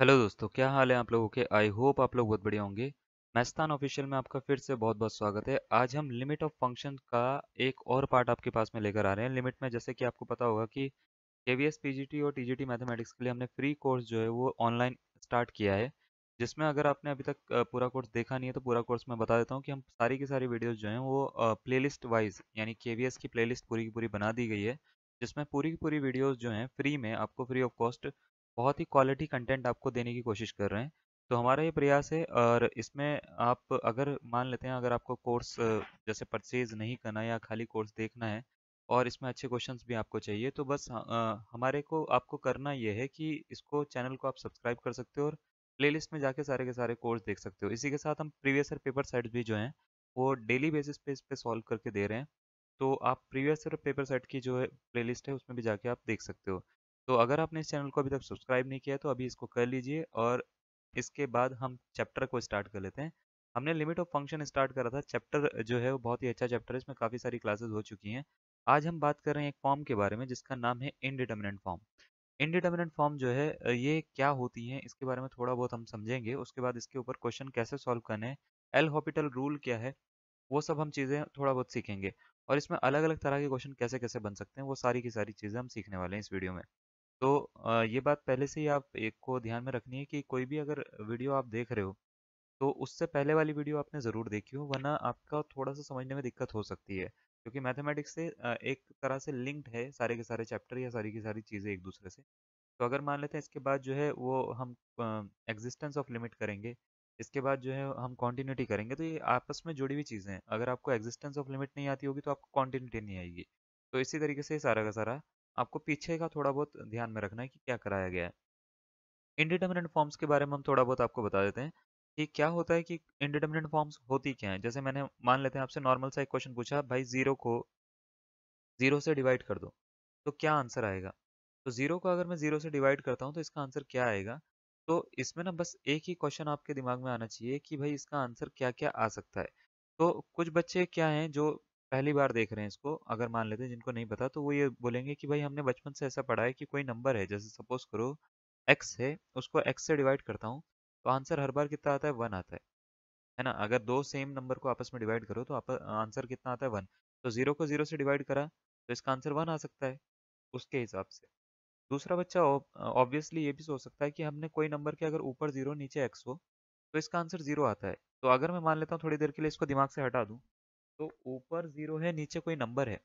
hello दोस्तों क्या हाल है आप लोगों के आई होप आप लोग बहुत बढ़िया होंगे मैस्तान ऑफिशियल में आपका फिर से बहुत बहुत स्वागत है आज हम लिमिट ऑफ फंक्शन का एक और पार्ट आपके पास में लेकर आ रहे हैं लिमिट में जैसे कि आपको पता होगा कि K V S P G T और टी जी टी मैथमेटिक्स के लिए हमने फ्री कोर्स जो है वो ऑनलाइन स्टार्ट किया है जिसमें अगर आपने अभी तक पूरा कोर्स देखा नहीं है तो पूरा कोर्स मैं बता देता हूँ कि हम सारी की सारी वीडियोज़ जो हैं वो प्ले वाइज यानी के की प्ले पूरी की पूरी बना दी गई है जिसमें पूरी की पूरी वीडियोज जो हैं फ्री में आपको फ्री ऑफ कॉस्ट बहुत ही क्वालिटी कंटेंट आपको देने की कोशिश कर रहे हैं तो हमारा ये प्रयास है और इसमें आप अगर मान लेते हैं अगर आपको कोर्स जैसे परचेज नहीं करना या खाली कोर्स देखना है और इसमें अच्छे क्वेश्चंस भी आपको चाहिए तो बस हमारे को आपको करना ये है कि इसको चैनल को आप सब्सक्राइब कर सकते हो और प्लेलिस्ट में जाके सारे के सारे कोर्स देख सकते हो इसी के साथ हम प्रीवियस ईयर पेपर सेट भी जो हैं वो डेली बेसिस पे इस पर सॉल्व करके दे रहे हैं तो आप प्रीवियस ईयर पेपर सेट की जो है प्ले है उसमें भी जाके आप देख सकते हो तो अगर आपने इस चैनल को अभी तक सब्सक्राइब नहीं किया तो अभी इसको कर लीजिए और इसके बाद हम चैप्टर को स्टार्ट कर लेते हैं हमने लिमिट ऑफ फंक्शन स्टार्ट करा था चैप्टर जो है वो बहुत ही अच्छा चैप्टर है इसमें काफ़ी सारी क्लासेस हो चुकी हैं आज हम बात कर रहे हैं एक फॉर्म के बारे में जिसका नाम है इनडिटर्मिनेंट फॉर्म इनडिटर्मिनेंट फॉर्म जो है ये क्या होती है इसके बारे में थोड़ा बहुत हम समझेंगे उसके बाद इसके ऊपर क्वेश्चन कैसे सॉल्व करने हैं एल हॉपिटल रूल क्या है वो सब हम चीज़ें थोड़ा बहुत सीखेंगे और इसमें अलग अलग तरह के क्वेश्चन कैसे कैसे बन सकते हैं वो सारी की सारी चीज़ें हम सीखने वाले हैं इस वीडियो में तो ये बात पहले से ही आप एक को ध्यान में रखनी है कि कोई भी अगर वीडियो आप देख रहे हो तो उससे पहले वाली वीडियो आपने ज़रूर देखी हो वरना आपका थोड़ा सा समझने में दिक्कत हो सकती है क्योंकि मैथमेटिक्स से एक तरह से लिंक्ड है सारे के सारे चैप्टर या सारी की सारी चीज़ें एक दूसरे से तो अगर मान लेते हैं इसके बाद जो है वो हम एग्जिस्टेंस ऑफ लिमिट करेंगे इसके बाद जो है हम कॉन्टीन्यूटी करेंगे तो ये आपस में जुड़ी हुई चीज़ें हैं अगर आपको एग्जिस्टेंस ऑफ लिमिट नहीं आती होगी तो आपको कॉन्टीन्यूटी नहीं आएगी तो इसी तरीके से सारा का सारा आपको पीछे का थोड़ा बहुत ध्यान में रखना है कि क्या कराया गया है इंडिटर्मिनेंट फॉर्म्स के बारे में हम थोड़ा बहुत आपको बता देते हैं कि क्या होता है कि इंडिटर्मिनेंट फॉर्म्स होती क्या है जैसे मैंने मान लेते हैं आपसे नॉर्मल सा एक क्वेश्चन पूछा भाई जीरो को जीरो से डिवाइड कर दो तो क्या आंसर आएगा तो जीरो को अगर मैं जीरो से डिवाइड करता हूँ तो इसका आंसर क्या आएगा तो इसमें ना बस एक ही क्वेश्चन आपके दिमाग में आना चाहिए कि भाई इसका आंसर क्या क्या आ सकता है तो कुछ बच्चे क्या हैं जो पहली बार देख रहे हैं इसको अगर मान लेते हैं जिनको नहीं पता तो वो ये बोलेंगे कि भाई हमने बचपन से ऐसा पढ़ा है कि कोई नंबर है जैसे सपोज करो एक्स है उसको एक्स से डिवाइड करता हूँ तो आंसर हर बार कितना आता है वन आता है है ना अगर दो सेम नंबर को आपस में डिवाइड करो तो आप आंसर कितना आता है वन तो जीरो को जीरो से डिवाइड करा तो इसका आंसर वन आ सकता है उसके हिसाब से दूसरा बच्चा ऑब्वियसली ये भी सोच सकता है कि हमने कोई नंबर के अगर ऊपर जीरो नीचे एक्स हो तो इसका आंसर जीरो आता है तो अगर मैं मान लेता हूँ थोड़ी देर के लिए इसको दिमाग से हटा दूँ तो ऊपर जीरो है नीचे कोई नंबर है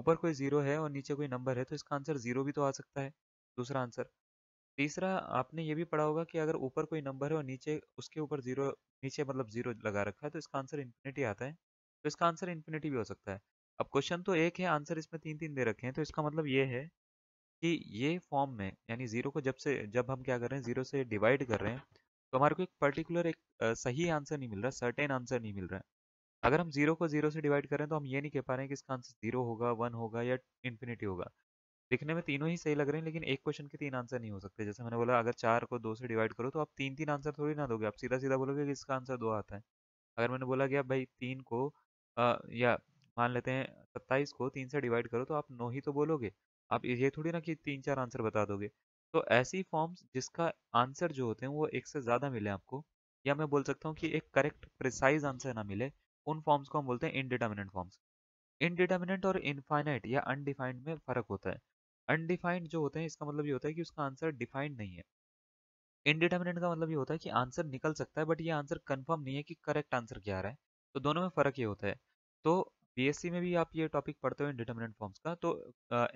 ऊपर कोई जीरो है और नीचे कोई नंबर है तो इसका आंसर जीरो भी तो आ सकता है दूसरा आंसर तीसरा आपने ये भी पढ़ा होगा कि अगर ऊपर कोई नंबर है और नीचे उसके ऊपर जीरो नीचे मतलब जीरो लगा रखा है तो इसका आंसर इन्फिनिटी आता है तो इसका आंसर इन्फिनिटी भी हो सकता है अब क्वेश्चन तो एक है आंसर इसमें तीन तीन दे रखे हैं तो इसका मतलब ये है कि ये फॉर्म में यानी जीरो को जब से जब हम क्या कर रहे हैं जीरो से डिवाइड कर रहे हैं तो हमारे को एक पर्टिकुलर एक सही आंसर नहीं मिल रहा सर्टेन आंसर नहीं मिल रहा है अगर हम जीरो को जीरो से डिवाइड करें तो हम ये नहीं कह पा रहे हैं कि इसका आंसर जीरो होगा वन होगा या इन्फिनिटी होगा दिखने में तीनों ही सही लग रहे हैं लेकिन एक क्वेश्चन के तीन आंसर नहीं हो सकते जैसे मैंने बोला अगर चार को दो से डिवाइड करो तो आप तीन तीन आंसर थोड़ी ना दोगे आप सीधा सीधा बोलोगे कि इसका आंसर दो आता है अगर मैंने बोला कि आप भाई तीन को आ, या मान लेते हैं सत्ताईस को तीन से डिवाइड करो तो आप नौ ही तो बोलोगे आप ये थोड़ी ना कि तीन चार आंसर बता दोगे तो ऐसी फॉर्म्स जिसका आंसर जो होते हैं वो एक से ज़्यादा मिले आपको या मैं बोल सकता हूँ कि एक करेक्ट प्रिसाइज आंसर ना मिले उन फॉर्म्स को हम बोलते हैं इनडिटर्मिनेट फॉर्म्स इनडिटर्मिनेट और इनफाइनाइट या अनडिफाइंड में फ़र्क होता है अनडिफाइंड जो होते हैं इसका मतलब ये होता है कि उसका आंसर डिफाइंड नहीं है इनडिटर्मिनेट का मतलब ये होता है कि आंसर निकल सकता है बट ये आंसर कन्फर्म नहीं है कि करेक्ट आंसर क्या आ रहा है तो दोनों में फ़र्क ये होता है तो बीएससी में भी आप ये टॉपिक पढ़ते हो इनडिटर्मिनेंट फॉर्म्स का तो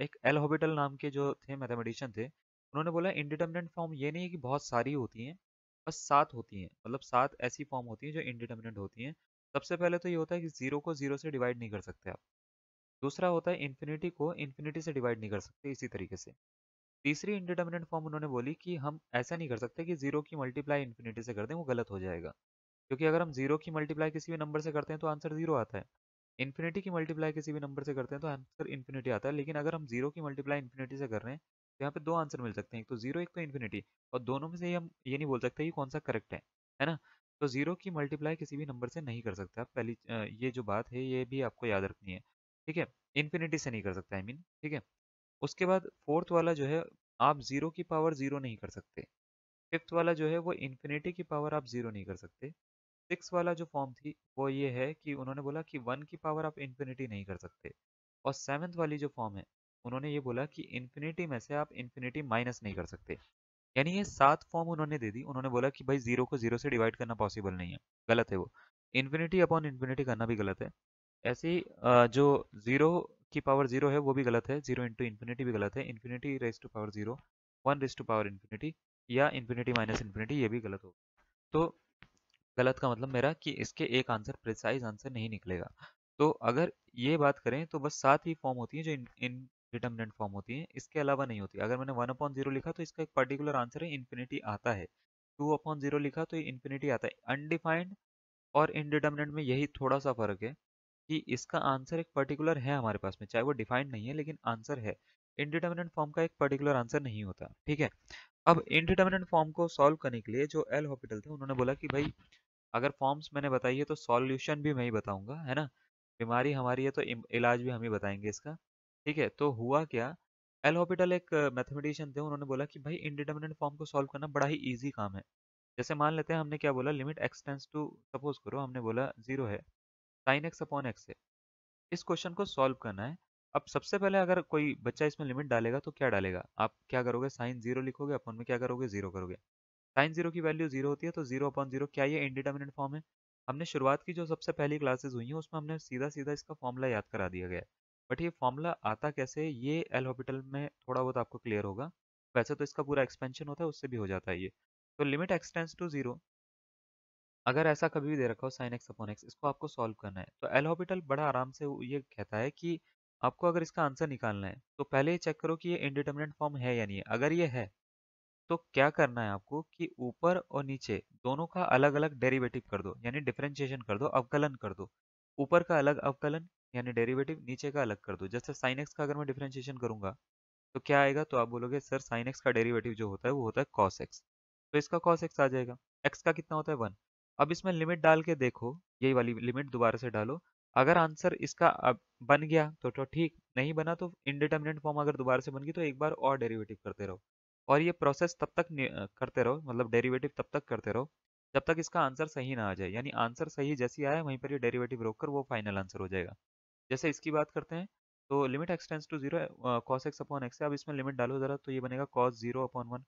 एक एल होबिटल नाम के जो थे मैथमेटिशियन थे उन्होंने बोला इनडिटर्मिनेंट फॉर्म ये नहीं है कि बहुत सारी होती हैं बस सात होती हैं मतलब सात ऐसी फॉर्म होती हैं जो इनडिटर्मिनेंट होती हैं सबसे पहले तो ये होता है कि जीरो को जीरो से डिवाइड नहीं कर सकते आप दूसरा होता है इन्फिनिटी को इन्फिनिटी से डिवाइड नहीं कर सकते इसी तरीके से तीसरी इंडिटर्मिनेंट फॉर्म उन्होंने बोली कि हम ऐसा नहीं कर सकते कि जीरो की मल्टीप्लाई इन्फिनिटी से कर दें वो गलत हो जाएगा क्योंकि अगर हम जीरो की मल्टीप्लाई किसी भी नंबर से करते हैं तो आंसर जीरो आता है इन्फिनिटी की मल्टीप्लाई किसी भी नंबर से करते हैं तो आंसर इन्फिनिटी आता है लेकिन अगर हम जीरो की मल्टीप्लाई इन्फिनिटी से कर रहे हैं तो यहाँ पे दो आंसर मिल सकते हैं एक तो जीरो एक तो इन्फिनिटी और दोनों में से हम ये नहीं बोल सकते कि कौन सा करेक्ट है है ना तो जीरो की मल्टीप्लाई किसी भी नंबर से नहीं कर सकते आप पहली ये जो बात है ये भी आपको याद रखनी है ठीक है इन्फिनिटी से नहीं कर सकते आई मीन ठीक है उसके बाद फोर्थ वाला जो है आप जीरो की पावर जीरो नहीं कर सकते फिफ्थ वाला जो है वो इन्फिनिटी की पावर आप जीरो नहीं कर सकते सिक्स वाला जो फॉर्म थी वो ये है कि उन्होंने बोला कि वन की पावर आप इन्फिनिटी नहीं कर सकते और सेवन्थ वाली जो फॉर्म है उन्होंने ये बोला कि इन्फिनिटी में से आप इन्फिनिटी माइनस नहीं कर सकते यानी ये सात फॉर्म उन्होंने दे दी उन्होंने बोला कि भाई जीरो को जीरो से डिवाइड करना पॉसिबल नहीं है गलत है वो इन्फिनिटी अपॉन इन्फिनिटी करना भी गलत है ऐसी जो जीरो की पावर जीरो है वो भी गलत है जीरो इंटू इन्फिनिटी भी गलत है infinity raise to power zero one raise to power infinity या इन्फिनिटी माइनस इन्फिनिटी ये भी गलत हो तो गलत का मतलब मेरा कि इसके एक आंसर प्रिसाइज आंसर नहीं निकलेगा तो अगर ये बात करें तो बस सात ही फॉर्म होती है जो इन डिटर्मिनेंट फॉर्म होती है इसके अलावा नहीं होती अगर मैंने वन अपॉइंट जीरो लिखा तो इसका एक पर्टिकुलर आंसर है इन्फिनिटी आता है टू अपॉइंट जीरो लिखा तो इन्फिनिटी आता है अनडिफाइंड और इनडिटर्मिनेंट में यही थोड़ा सा फर्क है कि इसका आंसर एक पर्टिकुलर है हमारे पास में चाहे वो डिफाइंड नहीं है लेकिन आंसर है इनडिटर्मिनेंट फॉर्म का एक पर्टिकुलर आंसर नहीं होता ठीक है अब इनडिटर्मिनेंट फॉर्म को सॉल्व करने के लिए जो एल हॉस्पिटल थे उन्होंने बोला कि भाई अगर फॉर्म्स मैंने बताई है तो सॉल्यूशन भी मैं ही बताऊंगा है ना बीमारी हमारी है तो इलाज भी हम ही बताएंगे इसका ठीक है तो हुआ क्या एल हॉपिटल एक मैथमेटिशियन थे उन्होंने बोला कि भाई इंडिटर्मिनेंट फॉर्म को सॉल्व करना बड़ा ही ईजी काम है जैसे मान लेते हैं हमने क्या बोला limit x tends to suppose करो हमने बोला जीरो है साइन एक्स अपॉन एक्स है इस क्वेश्चन को सॉल्व करना है अब सबसे पहले अगर कोई बच्चा इसमें लिमिट डालेगा तो क्या डालेगा आप क्या करोगे साइन जीरो लिखोगे अपन में क्या करोगे जीरो करोगे साइन जीरो की वैल्यू जीरो होती है तो जीरो अपॉन जीरो क्या ये इंडिटर्मिनेंट फॉर्म है हमने शुरुआत की जो सबसे पहली क्लासेज हुई हैं उसमें हमने सीधा सीधा इसका फॉर्मूला याद करा दिया गया है बट ये फॉर्मूला आता कैसे ये एल हॉपिटल में थोड़ा बहुत आपको क्लियर होगा वैसे तो इसका पूरा एक्सपेंशन होता है उससे भी हो जाता है ये तो लिमिट एक्सटेंस टू जीरो अगर ऐसा कभी भी दे रखा हो साइन एक्स अपॉन एक्स इसको आपको सॉल्व करना है तो एल हॉपिटल बड़ा आराम से ये कहता है कि आपको अगर इसका आंसर निकालना है तो पहले ये चेक करो कि ये इनडिटर्मिनेंट फॉर्म है या नहीं है अगर ये है तो क्या करना है आपको कि ऊपर और नीचे दोनों का अलग अलग डेरिवेटिव कर दो यानी डिफ्रेंशिएशन कर दो अवकलन कर दो ऊपर का अलग अवकलन यानी डेरिवेटिव नीचे का अलग कर दो जैसे साइन एक्स का अगर मैं डिफ्रेंशिएशन करूंगा तो क्या आएगा तो आप बोलोगे सर साइन एक्स का डेरिवेटिव जो होता है वो होता है कॉस एक्स तो इसका कॉस एक्स आ जाएगा एक्स का कितना होता है वन अब इसमें लिमिट डाल के देखो यही वाली लिमिट दोबारा से डालो अगर आंसर इसका अब बन गया तो तो ठीक नहीं बना तो इनडिटर्मिनेट फॉर्म अगर दोबारा से बन गई तो एक बार और डेरिवेटिव करते रहो और ये प्रोसेस तब तक करते रहो मतलब डेरिवेटिव तब तक करते रहो जब तक इसका आंसर सही ना आ जाए यानी आंसर सही जैसी आया वहीं पर ये डेरिवेटिव रोककर वो फाइनल आंसर हो जाएगा जैसे इसकी बात करते हैं तो limit x tends to zero cos x upon x है अब इसमें लिमिट डालो ज़रा तो ये बनेगा कॉस जीरो अपॉन वन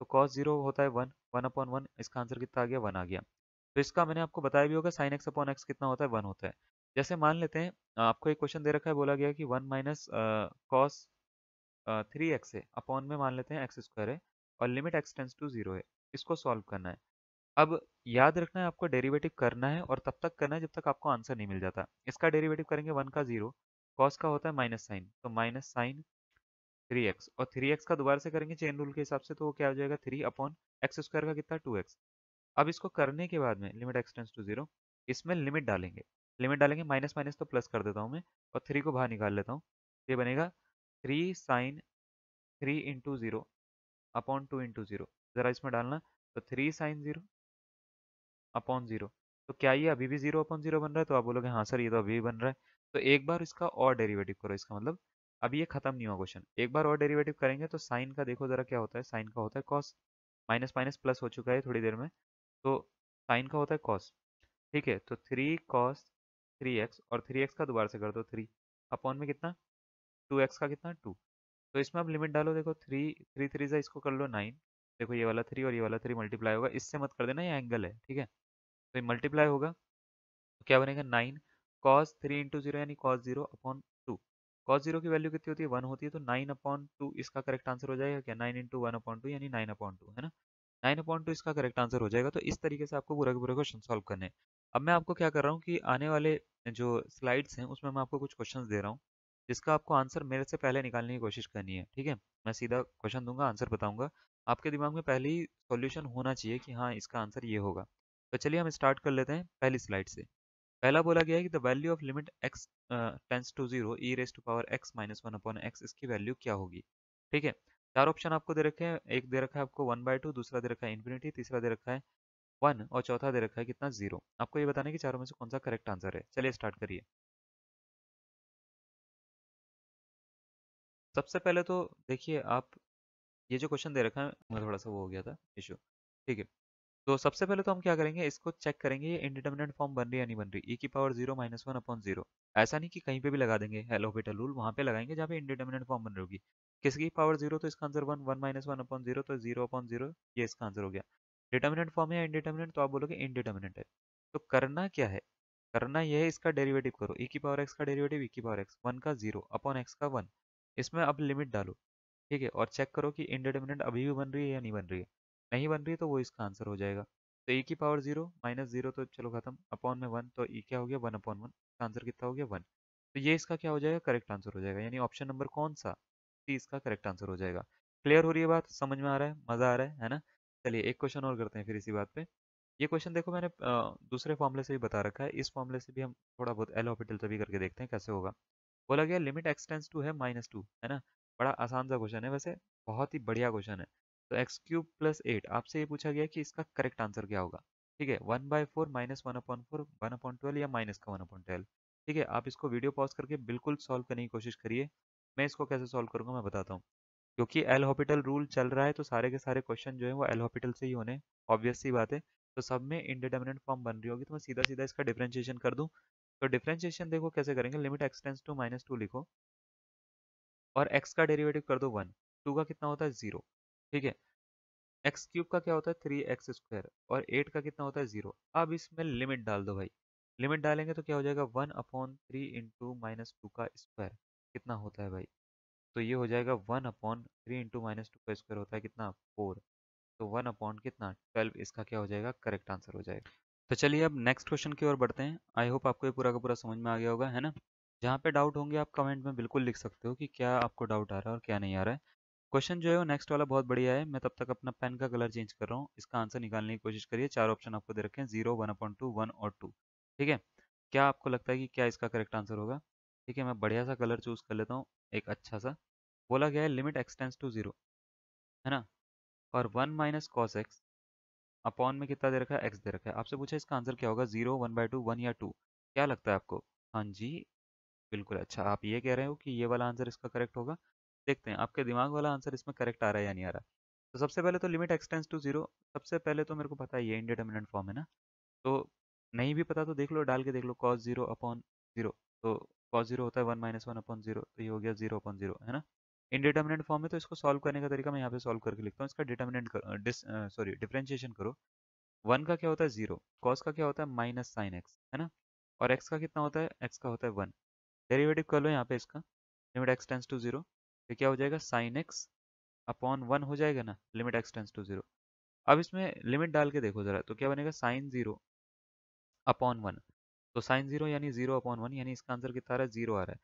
तो कॉस जीरो होता है वन वन अपॉन वन इसका आंसर कितना आ गया वन आ गया तो इसका मैंने आपको बताया भी होगा साइन एक्स अपॉन एक्स कितना होता है वन होता है जैसे मान लेते हैं आपको एक क्वेश्चन दे रखा है बोला गया कि one minus cos three x है अपॉन में मान लेते हैं एक्स स्क्वायर है और लिमिट एक्सटेंस टू जीरो है इसको सॉल्व करना है अब याद रखना है आपको डेरिवेटिव करना है और तब तक करना है जब तक आपको आंसर नहीं मिल जाता इसका डेरिवेटिव करेंगे वन का जीरो कॉस का होता है माइनस साइन तो माइनस साइन थ्री एक्स और थ्री एक्स का दोबारा से करेंगे चेन रूल के हिसाब से तो वो क्या हो जाएगा थ्री अपॉन एक्स स्क्वायर का कितना टू एक्स अब इसको करने के बाद में लिमिट एक्सटेंस टू जीरो इसमें लिमिट डालेंगे लिमिट डालेंगे माइनस माइनस तो प्लस कर देता हूँ मैं और थ्री को बाहर निकाल लेता हूँ ये बनेगा three sine three into zero upon two into zero ज़रा इसमें डालना तो three sine zero upon zero तो क्या ये अभी भी जीरो अपॉन जीरो बन रहा है तो आप बोलोगे हाँ सर ये तो अभी भी बन रहा है तो एक बार इसका और डेरिवेटिव करो इसका मतलब अभी ये खत्म नहीं हुआ क्वेश्चन एक बार और डेरिवेटिव करेंगे तो साइन का देखो जरा क्या होता है साइन का होता है कॉस माइनस माइनस प्लस हो चुका है थोड़ी देर में तो साइन का होता है कॉस ठीक है तो थ्री कॉस थ्री एक्स और थ्री एक्स का दोबारा से कर दो थ्री अपॉन में कितना टू एक्स का कितना टू तो इसमें आप लिमिट डालो देखो थ्री थ्री थ्री से इसको कर लो नाइन देखो ये वाला थ्री और ये वाला थ्री मल्टीप्लाई होगा इससे मत कर देना ये एंगल है ठीक है तो ये मल्टीप्लाई होगा तो क्या बनेगा nine cos three into zero यानी cos zero upon two cos zero की वैल्यू कितनी होती है वन होती है तो नाइन अपॉन टू इसका करेक्ट आंसर हो जाएगा क्या nine into one upon two यानी नाइन अपॉन टू है ना नाइन अपॉइंट टू इसका करेक्ट आंसर हो जाएगा तो इस तरीके से आपको पूरा के पूरा क्वेश्चन सॉल्व करने हैं अब मैं आपको क्या कर रहा हूँ कि आने वाले जो स्लाइड्स हैं उसमें मैं आपको कुछ क्वेश्चन दे रहा हूँ जिसका आपको आंसर मेरे से पहले निकालने की कोशिश करनी है ठीक है मैं सीधा क्वेश्चन दूंगा आंसर बताऊंगा आपके दिमाग में पहले ही सॉल्यूशन होना चाहिए कि हाँ इसका आंसर ये होगा तो चलिए हम स्टार्ट कर लेते हैं पहली स्लाइड से पहला बोला गया है कि the value of limit x tends to zero e raise to power x minus one upon x इसकी वैल्यू क्या होगी ठीक है चार ऑप्शन आपको दे रखे हैं एक दे रखा है आपको वन बाय टू दूसरा दे रखा है इन्फिनिटी तीसरा दे रखा है वन और चौथा दे रखा है कितना जीरो आपको ये बताना है कि चारों में से कौन सा करेक्ट आंसर है चलिए स्टार्ट करिए सबसे पहले तो देखिए आप ये जो क्वेश्चन दे रखा है मैं थोड़ा सा वो हो गया था इशू ठीक है तो सबसे पहले तो हम क्या करेंगे इसको चेक करेंगे ये इंडिटर्मिनेंट फॉर्म बन रही है या नहीं बन रही ई e की power zero minus one upon zero ऐसा नहीं कि कहीं पे भी लगा देंगे हेलो बेटा रूल वहाँ पे लगाएंगे जहाँ पे इंडिटर्मिनेंट फॉर्म बन रही होगी किसकी पावर जीरो तो इसका answer one one minus one upon zero तो जीरो अपॉन जीरो ये इसका आंसर हो गया डिटर्मिनेंट फॉर्म है इंडिटर्मिनेंट तो आप बोलोगे इंडिटर्मिनेंट है तो करना क्या है करना यह है इसका डेरिवेटिव करो ई e की पावर एक्स का डेरिवेटिव ई e की पावर एक्स वन का जीरो अपॉन एक्स का वन इसमें अब लिमिट डालो ठीक है और चेक करो कि इंडिटर्मिनेंट अभी भी बन रही है या नहीं बन रही है नहीं बन रही है तो वो इसका आंसर हो जाएगा तो ई e की पावर जीरो माइनस जीरो तो चलो खत्म अपॉन में वन तो ई e क्या हो गया वन अपॉन वन आंसर कितना हो गया वन तो ये इसका क्या हो जाएगा करेक्ट आंसर हो जाएगा यानी ऑप्शन नंबर कौन सा सी इसका करेक्ट आंसर हो जाएगा क्लियर हो रही है बात समझ में आ रहा है मजा आ रहा है है ना चलिए एक क्वेश्चन और करते हैं फिर इसी बात पे ये क्वेश्चन देखो मैंने दूसरे फॉर्मुले से भी बता रखा है इस फॉर्मुले से भी हम थोड़ा बहुत एल ऑपिटल से भी करके देखते हैं कैसे होगा बोला गया लिमिट एक्सटेंस टू है माइनस टू है ना बड़ा आसान सा क्वेश्चन है वैसे बहुत ही बढ़िया क्वेश्चन है तो एक्स क्यूब प्लस एट आपसे ये पूछा गया कि इसका करेक्ट आंसर क्या होगा ठीक है one by four minus one upon four one upon twelve या माइनस का वन अपॉइंट ट्वेल्व ठीक है आप इसको वीडियो पॉज करके बिल्कुल सॉल्व करने की कोशिश करिए मैं इसको कैसे सॉल्व करूँगा मैं बताता हूँ क्योंकि एल हॉपिटल रूल चल रहा है तो सारे के सारे क्वेश्चन जो है वो एल हॉपिटल से ही होने ऑब्वियस सी बात है तो सब में इंडिटर्मिनेंट फॉर्म बन रही होगी तो मैं सीधा सीधा इसका डिफ्रेंशिएशन कर दूँ तो डिफ्रेंशिएशन देखो कैसे करेंगे limit x tends to minus two लिखो और एक्स का डेरिवेटिव कर दो वन टू का कितना होता है जीरो ठीक है एक्स क्यूब का क्या होता है थ्री एक्स स्क्वायर और एट का कितना होता है जीरो अब इसमें लिमिट डाल दो भाई लिमिट डालेंगे तो क्या हो जाएगा one upon three into minus two का स्क्वायर कितना होता है भाई तो ये हो जाएगा one upon three into minus two का स्क्वायर होता है कितना फोर तो वन अपॉन कितना ट्वेल्व इसका क्या हो जाएगा करेक्ट आंसर हो जाएगा तो चलिए अब नेक्स्ट क्वेश्चन की ओर बढ़ते हैं आई होप आपको ये पूरा का पूरा समझ में आ गया होगा है ना जहाँ पे डाउट होंगे आप कमेंट में बिल्कुल लिख सकते हो कि क्या आपको डाउट आ रहा है और क्या नहीं आ रहा है क्वेश्चन जो है वो नेक्स्ट वाला बहुत बढ़िया है मैं तब तक अपना पेन का कलर चेंज कर रहा हूँ इसका आंसर निकालने की कोशिश करिए चार ऑप्शन आपको दे रखे हैं zero one upon two one और टू ठीक है क्या आपको लगता है कि क्या इसका करेक्ट आंसर होगा ठीक है मैं बढ़िया सा कलर चूज कर लेता हूँ एक अच्छा सा बोला गया है लिमिट एक्सटेंस टू जीरो है ना और one minus cos x upon में कितना दे रखा है एक्स दे रखा है आपसे पूछा इसका आंसर क्या होगा zero one by two one या टू क्या लगता है आपको हाँ जी बिल्कुल अच्छा आप ये कह रहे हो कि ये वाला आंसर इसका करेक्ट होगा देखते हैं आपके दिमाग वाला आंसर इसमें करेक्ट आ रहा है या नहीं आ रहा तो सबसे पहले तो लिमिट एक्सटेंस टू जीरो सबसे पहले तो मेरे को पता है ये इंडिटर्मिनेंट फॉर्म है ना तो नहीं भी पता तो देख लो डाल के देख लो कॉस जीरो अपॉन जीरो तो कॉस जीरो होता है one minus one upon zero तो ये हो गया जीरो अपॉन जीरो है ना इनडिटर्मिनेंट फॉर्म है तो इसको सॉल्व करने का तरीका मैं यहाँ पे सॉल्व करके लिखता हूँ इसका डिटर्मिनेंट सॉरी डिफ्रेंशिएशन करो वन का क्या होता है जीरो कॉस का क्या होता है माइनस साइन एक्स है ना और एक्स का कितना होता है एक्स का होता है वन डेरिवेटिव कर लो यहाँ पे इसका limit x tends to zero तो क्या हो जाएगा साइन एक्स अपॉन वन हो जाएगा ना limit x tends to zero अब इसमें लिमिट डाल के देखो जरा तो क्या बनेगा साइन जीरो अपॉन वन तो साइन जीरो यानी जीरो अपॉन वन यानी इसका आंसर कितना आ रहा है जीरो आ रहा है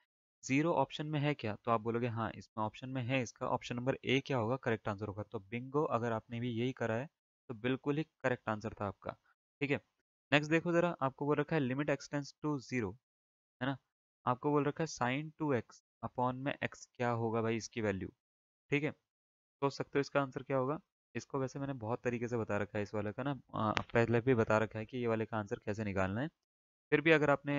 जीरो ऑप्शन में है क्या तो आप बोलोगे हाँ इसमें ऑप्शन में है इसका ऑप्शन नंबर ए क्या होगा करेक्ट आंसर होगा तो बिंगो अगर आपने भी यही करा है तो बिल्कुल ही करेक्ट आंसर था आपका ठीक है नेक्स्ट देखो जरा आपको बोल रखा है लिमिट एक्सटेंस टू जीरो है ना आपको बोल रखा है साइन टू एक्स अपॉन में एक्स क्या होगा भाई इसकी वैल्यू ठीक है सोच तो सकते हो इसका आंसर क्या होगा इसको वैसे मैंने बहुत तरीके से बता रखा है इस वाले का ना पहले भी बता रखा है कि ये वाले का आंसर कैसे निकालना है फिर भी अगर आपने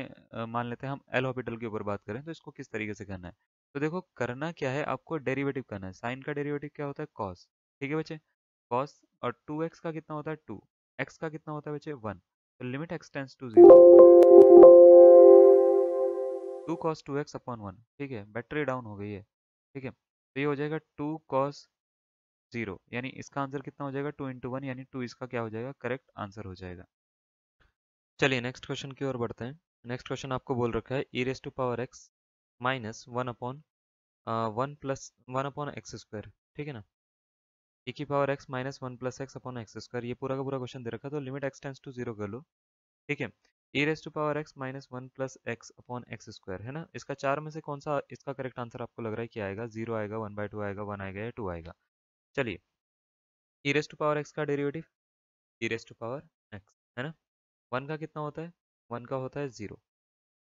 मान लेते हैं हम एल हॉपिटल के ऊपर बात करें तो इसको किस तरीके से करना है तो देखो करना क्या है आपको डेरिवेटिव करना है साइन का डेरिवेटिव क्या होता है कॉस ठीक है बच्चे कॉस और टू एक्स का कितना होता है टू एक्स का कितना होता है बच्चे वन तो limit x tends to zero two cos two x upon one ठीक है बैटरी डाउन हो गई है ठीक है तो ये हो जाएगा टू कॉस जीरो यानी इसका आंसर कितना हो जाएगा टू इंटू वन यानी टू इसका क्या हो जाएगा करेक्ट आंसर हो जाएगा चलिए नेक्स्ट क्वेश्चन की ओर बढ़ते हैं नेक्स्ट क्वेश्चन आपको बोल रखा है e raise to power x minus one upon one plus one upon x square ठीक है ना ई e की power x minus one plus x upon x square ये पूरा का पूरा क्वेश्चन दे रखा है तो limit x tends to zero कर लो ठीक है ए raise to power x minus one plus x upon x square है ना इसका चार में से कौन सा इसका करेक्ट आंसर आपको लग रहा है कि आएगा जीरो आएगा वन बाय टू आएगा वन आएगा या टू आएगा चलिए e raise to power x का derivative e raise to power x है ना वन का कितना होता है वन का होता है जीरो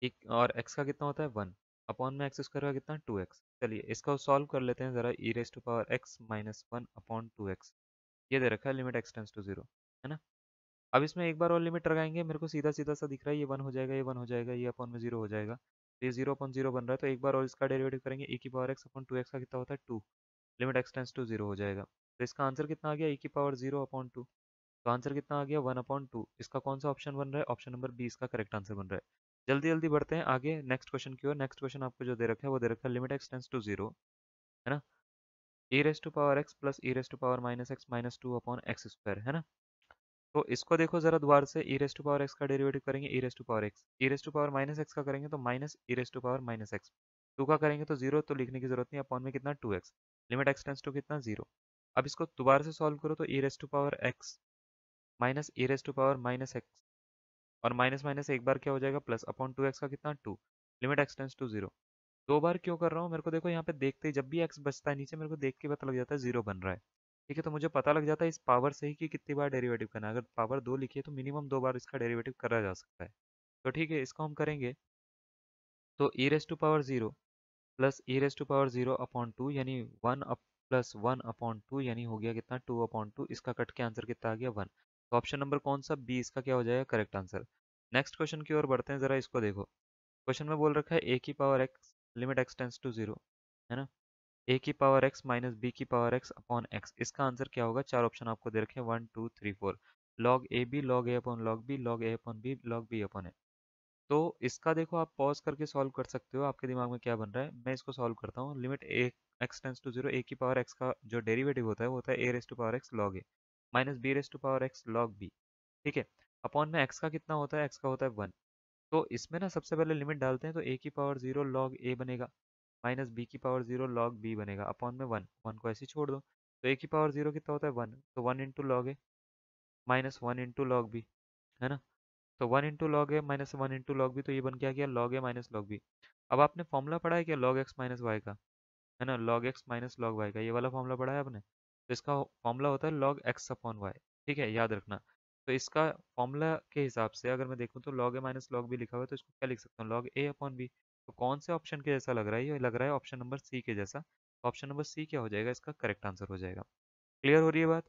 एक और एक्स का कितना होता है वन अपॉन में एक्स स्क्वायर का कितना टू एक्स चलिए इसका सॉल्व कर लेते हैं ज़रा e raise to power x minus one upon two x ये दे रखा है limit x tends to zero है ना अब इसमें एक बार और लिमिट लगाएंगे मेरे को सीधा सीधा सा दिख रहा है ये वन हो जाएगा ये वन हो जाएगा ये अपॉन में जीरो हो जाएगा तो ये जीरो अपॉन जीरो बन रहा है तो एक बार और इसका डेरिवेटिव करेंगे ए e की power x upon two x का कितना होता है two limit x tends to zero हो जाएगा तो इसका आंसर कितना आ गया ए e की पावर जीरो अपॉन टू तो आंसर कितना आ गया वन अपॉन टू इसका कौन सा ऑप्शन बन रहा है ऑप्शन नंबर बी इसका करेक्ट आंसर बन रहा है जल्दी जल्दी बढ़ते हैं आगे नेक्स्ट क्वेश्चन की ओर नेक्स्ट क्वेश्चन आपको जो दे रखा है वो दे रखा है limit x tends to zero है ना e raise to power x plus e raise to power minus x minus two upon x square है ना तो इसको देखो जरा दोबार से e raise to power x का डेरिवेटिव करेंगे e raise to power x e raise to power minus x का करेंगे तो minus e raise to power minus x two का करेंगे तो जीरो तो लिखने की जरूरत नहीं अपॉन में कितना two x limit x tends to कितना जीरो अब इसको दोबारा से सॉल्व करो तो e raise to power x minus e raise to power minus x और माइनस माइनस एक बार क्या हो जाएगा प्लस अपॉन टू एक्स का कितना two limit x tends to zero दो बार क्यों कर रहा हूँ मेरे को देखो यहाँ पे देखते ही जब भी एक्स बचता है नीचे मेरे को देख के पता लग जाता है जीरो बन रहा है ठीक है तो मुझे पता लग जाता है इस पावर से ही कि कितनी बार डेरिवेटिव करना है अगर पावर दो लिखिए तो मिनिमम दो बार इसका डेरिवेटिव करा जा सकता है तो ठीक है इसको हम करेंगे तो e raise to power zero plus e raise to power zero upon two यानी one up plus one upon two यानी हो गया कितना टू अपॉन टू इसका कट के आंसर कितना आ गया वन तो ऑप्शन नंबर कौन सा बी इसका क्या हो जाएगा करेक्ट आंसर नेक्स्ट क्वेश्चन की ओर बढ़ते हैं ज़रा इसको देखो क्वेश्चन में बोल रखा है ए की power x limit x tends to zero है ना ए की पावर एक्स माइनस बी की पावर एक्स अपॉन एक्स इसका आंसर क्या होगा चार ऑप्शन आपको दे रखे one two three four log a B log a upon log B log a upon B log B upon a तो इसका देखो आप पॉज करके सॉल्व कर सकते हो आपके दिमाग में क्या बन रहा है मैं इसको सॉल्व करता हूँ limit a x tends to zero a की पावर एक्स का जो डेरिवेटिव होता है वो होता है ए raise to power x log a minus b raise to power x log b ठीक है अपॉन में एक्स का कितना होता है एक्स का होता है वन तो इसमें ना सबसे पहले लिमिट डालते हैं तो ए की पावर जीरो लॉग ए बनेगा माइनस बी की पावर जीरो लॉग बी बनेगा अपॉन में वन वन को ऐसे छोड़ दो तो ए की पावर जीरो कितना होता है वन तो one into log a minus one into log b है ना तो one into log a minus one into log b तो ये बन क्या गया log a minus log b अब आपने फॉर्मूला पढ़ा है क्या लॉग एक्स माइनस वाई का है ना log x minus log y का ये वाला फॉर्मूला पढ़ा है आपने तो इसका फॉर्मूला होता है लॉग एक्स अपॉन वाई ठीक है याद रखना तो इसका फॉर्मूला के हिसाब से अगर मैं देखूँ तो log a minus log b लिखा हुआ है तो इसको क्या लिख सकता हूँ लॉग ए अपॉन बी तो कौन से ऑप्शन के जैसा लग रहा है ये लग रहा है ऑप्शन नंबर सी के जैसा ऑप्शन नंबर सी क्या हो जाएगा इसका करेक्ट आंसर हो जाएगा क्लियर हो रही है बात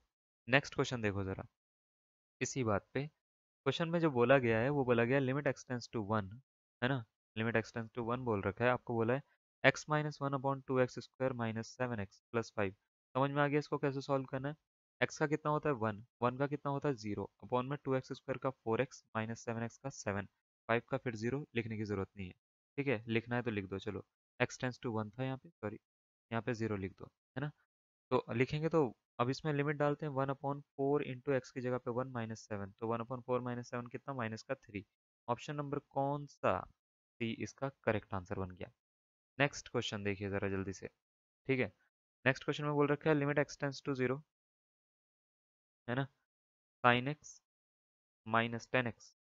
नेक्स्ट क्वेश्चन देखो ज़रा इसी बात पे क्वेश्चन में जो बोला गया है वो बोला गया लिमिट एक्सटेंस टू वन है ना लिमिट एक्सटेंस टू वन बोल रखा है आपको बोला है x minus one upon two x square minus seven x plus five समझ में आ गया इसको कैसे सॉल्व करना है एक्स का कितना होता है वन वन का कितना होता है जीरो अपॉन में टू एक्स स्क्वायर का four x minus seven x का सेवन फाइव का फिर जीरो लिखने की जरूरत नहीं है ठीक है लिखना है तो लिख दो चलो एक्सटेंस टू वन था यहाँ पे सॉरी यहाँ पे जीरो लिख दो है ना तो लिखेंगे तो अब इसमें लिमिट डालते हैं one upon four into x की जगह पे वन माइनस सेवन तो one upon four minus seven कितना माइनस का थ्री ऑप्शन नंबर कौन सा सी इसका करेक्ट आंसर बन गया नेक्स्ट क्वेश्चन देखिए ज़रा जल्दी से ठीक है नेक्स्ट क्वेश्चन में बोल रखा है लिमिट एक्सटेंस टू जीरो है ना sine x minus tan x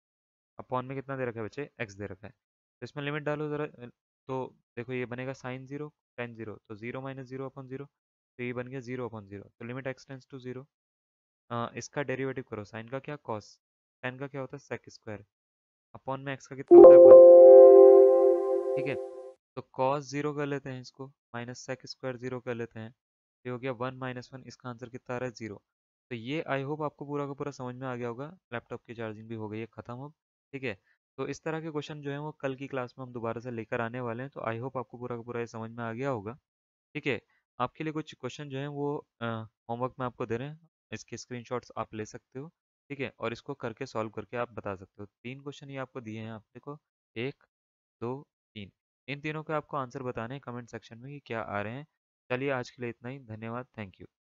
upon में कितना दे रखा है बच्चे एक्स दे रखा है तो इसमें लिमिट डालो ज़रा तो देखो ये बनेगा साइन जीरो टेन जीरो तो zero minus zero upon zero तो ये बन गया जीरो अपॉन जीरो तो limit x tends to zero इसका डेरिवेटिव करो साइन का क्या कॉस टेन का क्या होता है सेक स्क्वायर अपॉन में एक्स का कितना होता है वन ठीक है तो कॉस जीरो कर लेते हैं इसको माइनस सेक स्क्वायर जीरो कर लेते हैं ये हो गया वन माइनस वन इसका आंसर कितना आ रहा है जीरो तो ये आई होप आपको पूरा का पूरा समझ में आ गया होगा लैपटॉप की चार्जिंग भी हो गई है खत्म अब ठीक है तो इस तरह के क्वेश्चन जो है वो कल की क्लास में हम दोबारा से लेकर आने वाले हैं तो आई होप आपको पूरा का पूरा ये समझ में आ गया होगा ठीक है आपके लिए कुछ क्वेश्चन जो है वो होमवर्क में आपको दे रहे हैं इसके स्क्रीन आप ले सकते हो ठीक है और इसको करके सॉल्व करके आप बता सकते हो तीन क्वेश्चन ये आपको दिए हैं आपने को एक दो तीन इन तीनों के आपको आंसर बताने हैं कमेंट सेक्शन में कि क्या आ रहे हैं चलिए आज के लिए इतना ही धन्यवाद थैंक यू